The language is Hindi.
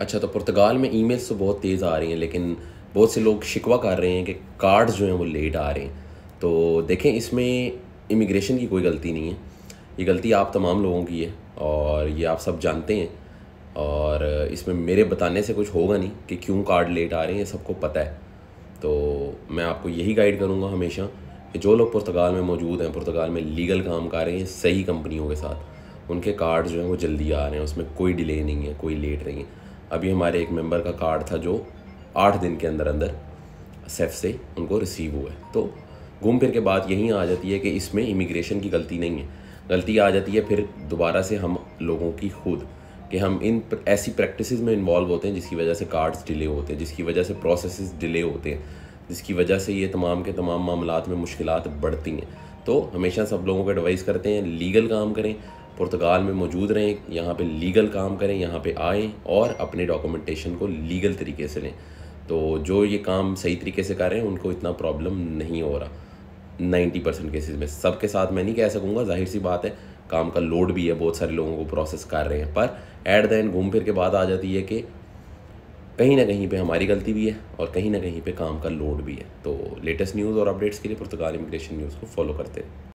अच्छा तो पुर्तगाल में ईमेल्स तो बहुत तेज़ आ रही हैं लेकिन बहुत से लोग शिकवा कर रहे हैं कि कार्ड्स जो हैं वो लेट आ रहे हैं तो देखें इसमें इमिग्रेशन की कोई गलती नहीं है ये गलती आप तमाम लोगों की है और ये आप सब जानते हैं और इसमें मेरे बताने से कुछ होगा नहीं कि क्यों कार्ड लेट आ रहे हैं ये सबको पता है तो मैं आपको यही गाइड करूँगा हमेशा कि जो लोग पुर्तगाल में मौजूद हैं पुर्तगाल में लीगल काम कर रहे हैं सही कंपनियों के साथ उनके कार्ड जो हैं वो जल्दी आ रहे हैं उसमें कोई डिले नहीं है कोई लेट नहीं है अभी हमारे एक मेंबर का कार्ड था जो आठ दिन के अंदर अंदर सेफ से उनको रिसीव हुआ है तो घूम फिर के बाद यहीं आ जाती है कि इसमें इमिग्रेशन की गलती नहीं है गलती आ जाती है फिर दोबारा से हम लोगों की खुद कि हम इन ऐसी प्रैक्टिस में इन्वॉल्व होते हैं जिसकी वजह से कार्ड्स डिले होते हैं जिसकी वजह से प्रोसेस डिले होते हैं जिसकी वजह से ये तमाम के तमाम मामला में मुश्किल बढ़ती हैं तो हमेशा सब लोगों को एडवाइस करते हैं लीगल काम करें पुर्तगाल में मौजूद रहें यहाँ पे लीगल काम करें यहाँ पे आएँ और अपने डॉक्यूमेंटेशन को लीगल तरीके से लें तो जो ये काम सही तरीके से कर रहे हैं उनको इतना प्रॉब्लम नहीं हो रहा नाइन्टी परसेंट केसेज में सब के साथ मैं नहीं कह सकूँगा जाहिर सी बात है काम का लोड भी है बहुत सारे लोगों को प्रोसेस कर रहे हैं पर एट द एंड घूम फिर के बाद आ जाती है कि कहीं ना कहीं पे हमारी गलती भी है और कहीं ना कहीं पे काम का लोड भी है तो लेटेस्ट न्यूज़ और अपडेट्स के लिए पुर्तगाल इमिग्रेशन न्यूज़ को फॉलो करते हैं